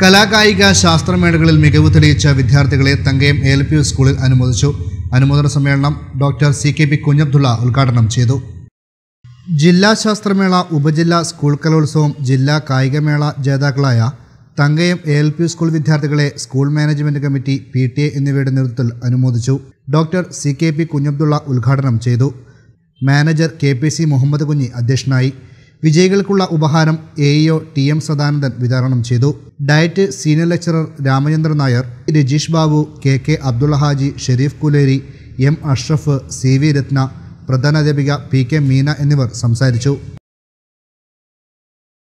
കലാകായിക ശാസ്ത്ര മേളകളിൽ മികവ് തെളിയിച്ച വിദ്യാർത്ഥികളെ തങ്കയം എൽ പി സ്കൂളിൽ അനുമോദിച്ചു അനുമോദന സമ്മേളനം doctor C K P Kunhabdulla ഉദ്ഘാടനം ചെയ്തു ജില്ലാ ശാസ്ത്രമേള ഉപജില്ലാ സ്കൂൾ കലോത്സവം ജില്ലാ കായികമേള ജേതാക്കളായ Thankayam A L P school വിദ്യാർത്ഥികളെ school management committee P T A എന്നിവയുടെ നേതൃത്വത്തിൽ അനുമോദിച്ചു doctor C K P Kunhabdulla ഉദ്ഘാടനം ചെയ്തു manager K P C Muhammad Kunhi അധ്യക്ഷനായി വിജയികൾക്കുള്ള ഉപഹാരം A O T M Sadanandan വിതരണം ചെയ്തു DIET senior lecturer Ramachandran Nair Rajeesh Babu K K Abdulla Haji Shereef Kuleri M Ashraf C V Ratna പ്രധാനാധ്യാപിക പി കെ മീന എന്നിവർ സംസാരിച്ചു